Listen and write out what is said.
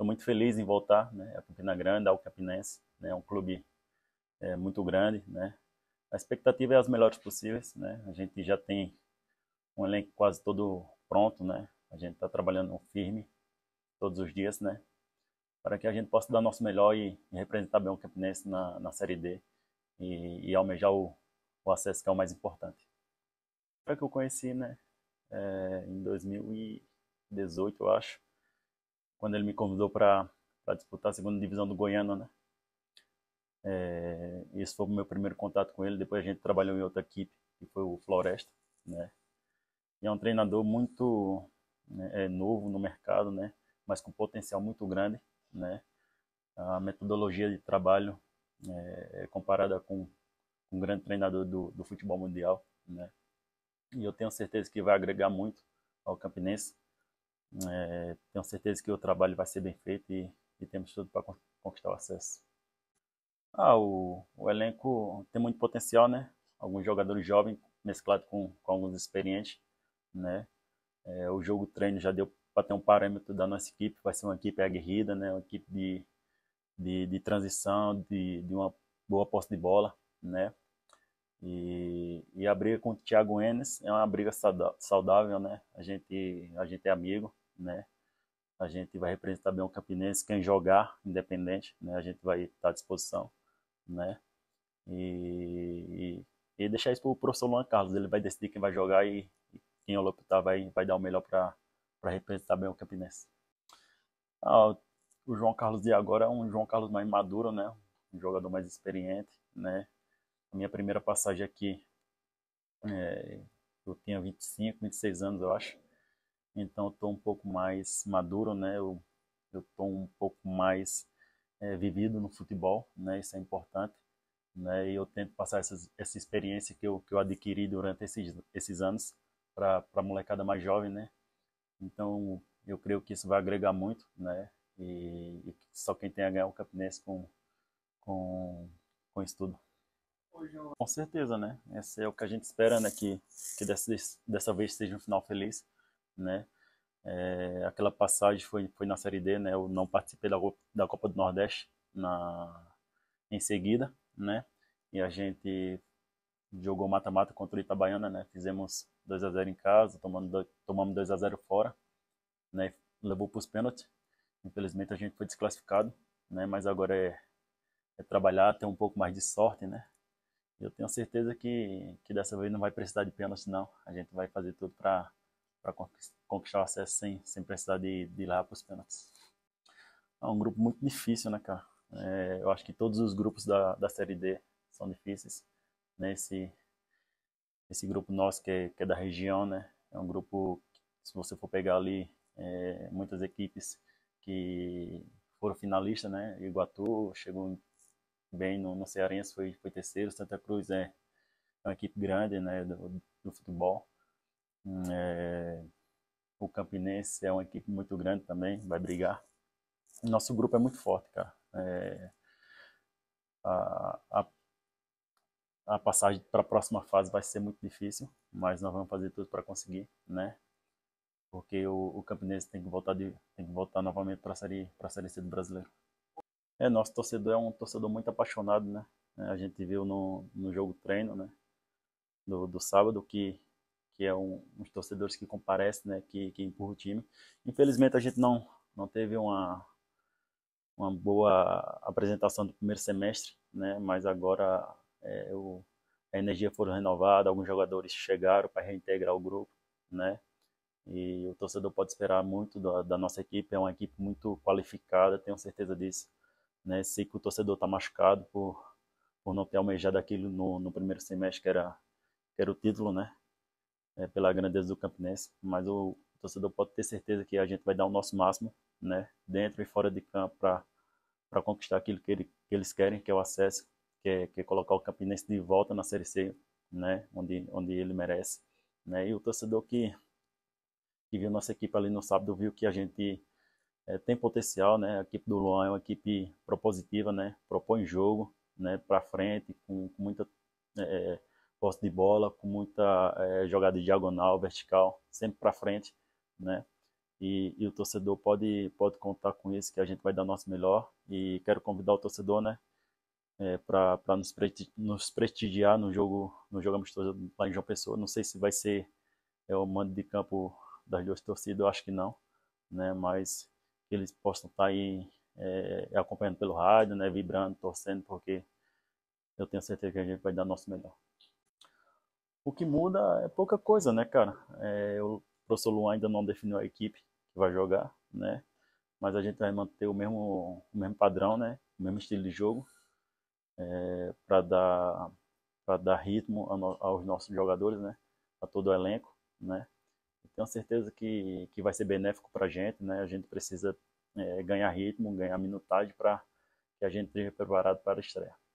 Estou muito feliz em voltar né, a Campina Grande, ao Campinense, né, um clube é, muito grande. Né. A expectativa é as melhores possíveis. Né. A gente já tem um elenco quase todo pronto, né. a gente está trabalhando firme todos os dias, né, para que a gente possa dar nosso melhor e, e representar bem o Campinense na, na Série D e, e almejar o, o, acesso que é o mais importante. Foi que eu conheci né, é, em 2018, eu acho quando ele me convidou para disputar a segunda divisão do Goiano, né? É, esse foi o meu primeiro contato com ele. Depois a gente trabalhou em outra equipe, que foi o Floresta, né? E é um treinador muito né, é novo no mercado, né? Mas com potencial muito grande, né? A metodologia de trabalho é, é comparada com um grande treinador do, do futebol mundial, né? E eu tenho certeza que vai agregar muito ao Campinense, é, tenho certeza que o trabalho vai ser bem feito e, e temos tudo para conquistar o acesso. Ah, o, o, elenco tem muito potencial, né? Alguns jogadores jovens mesclado com, com alguns experientes, né? É, o jogo treino já deu para ter um parâmetro da nossa equipe, vai ser uma equipe aguerrida, né? Uma equipe de, de, de transição, de, de uma boa posse de bola, né? E, e a briga com o Thiago Enes é uma briga saudável, né? A gente, a gente é amigo, né? A gente vai representar bem o Campinense, quem jogar, independente, né? A gente vai estar à disposição, né? E, e, e deixar isso para o professor Luan Carlos, ele vai decidir quem vai jogar e, e quem ele optar vai, vai dar o melhor para representar bem o Campinense. Ah, o João Carlos de agora é um João Carlos mais maduro, né? Um jogador mais experiente, né? A minha primeira passagem aqui, é, eu tinha 25, 26 anos, eu acho então eu estou um pouco mais maduro, né? Eu estou um pouco mais é, vivido no futebol, né? Isso é importante, né? E eu tento passar essa experiência que eu, que eu adquiri durante esses, esses anos para a molecada mais jovem, né? Então eu creio que isso vai agregar muito, né? E, e só quem tem a ganhar o Campinense com, com, com estudo. Com certeza, né? Esse é o que a gente espera, né? Que, que dessa, dessa vez seja um final feliz, né? É, aquela passagem foi, foi na Série D, né? Eu não participei da, da Copa do Nordeste na, em seguida, né? E a gente jogou mata-mata contra o Itabaiana, né? Fizemos 2 a 0 em casa, tomando, tomamos 2 a 0 fora, né? Levou para os pênaltis. Infelizmente a gente foi desclassificado, né? Mas agora é, é trabalhar, ter um pouco mais de sorte, né? Eu tenho certeza que, que dessa vez não vai precisar de pênalti, não. A gente vai fazer tudo para para conquistar o acesso sem, sem precisar de, de ir lá para os pênaltis. É um grupo muito difícil, né, cara? É, eu acho que todos os grupos da, da Série D são difíceis. Nesse né? esse grupo nosso que é, que é da região, né? É um grupo, que, se você for pegar ali, é, muitas equipes que foram finalistas, né? Iguatu chegou bem no, no Cearense, foi, foi terceiro. Santa Cruz é, é uma equipe grande, né? Do, do futebol. É, o Campinense é uma equipe muito grande também, vai brigar. Nosso grupo é muito forte, cara. É, a, a, a passagem para a próxima fase vai ser muito difícil, mas nós vamos fazer tudo para conseguir, né? Porque o, o Campinense tem que voltar, de, tem que voltar novamente para a série, a série C do Brasileiro. É, nosso torcedor é um torcedor muito apaixonado, né? A gente viu no, no jogo treino, né? Do, do sábado que que é um, uns torcedores que comparecem, né, que, que empurra o time. Infelizmente a gente não, não teve uma, uma boa apresentação do primeiro semestre, né, mas agora é, o, a energia foi renovada, alguns jogadores chegaram para reintegrar o grupo, né, e o torcedor pode esperar muito da, da nossa equipe, é uma equipe muito qualificada, tenho certeza disso. Né, sei que o torcedor está machucado por, por não ter almejado aquilo no, no primeiro semestre, que era, que era o título, né? é, pela grandeza do Campinense, mas o torcedor pode ter certeza que a gente vai dar o nosso máximo, né, dentro e fora de campo para conquistar aquilo que, ele, que, eles querem, que é o acesso, que é, que é colocar o Campinense de volta na Série C, né, onde, onde ele merece, né, e o torcedor que, que viu nossa equipe ali no sábado viu que a gente é, tem potencial, né, a equipe do Luan é uma equipe propositiva, né, propõe jogo, né, para frente, com, com muita é, posse de bola, com muita é, jogada diagonal, vertical, sempre para frente, né? E, e, o torcedor pode pode contar com isso, que a gente vai dar nosso melhor. E quero convidar o torcedor, né? É, eh, para nos, presti nos prestigiar no jogo no jogo amistoso lá em João Pessoa. Não sei se vai ser é, o mando de campo das duas torcidas, eu acho que não, né? Mas que eles possam estar tá aí é, acompanhando pelo rádio, né? Vibrando, torcendo, porque eu tenho certeza que a gente vai dar nosso melhor. O que muda é pouca coisa, né, cara? É, o professor Luan ainda não definiu a equipe que vai jogar, né? Mas a gente vai manter o mesmo, o mesmo padrão, né? O mesmo estilo de jogo é, para dar para dar ritmo aos nossos jogadores, né? A todo o elenco, né? Tenho certeza que, que vai ser benéfico para a gente, né? A gente precisa é, ganhar ritmo, ganhar minutagem para que a gente esteja preparado para a estreia.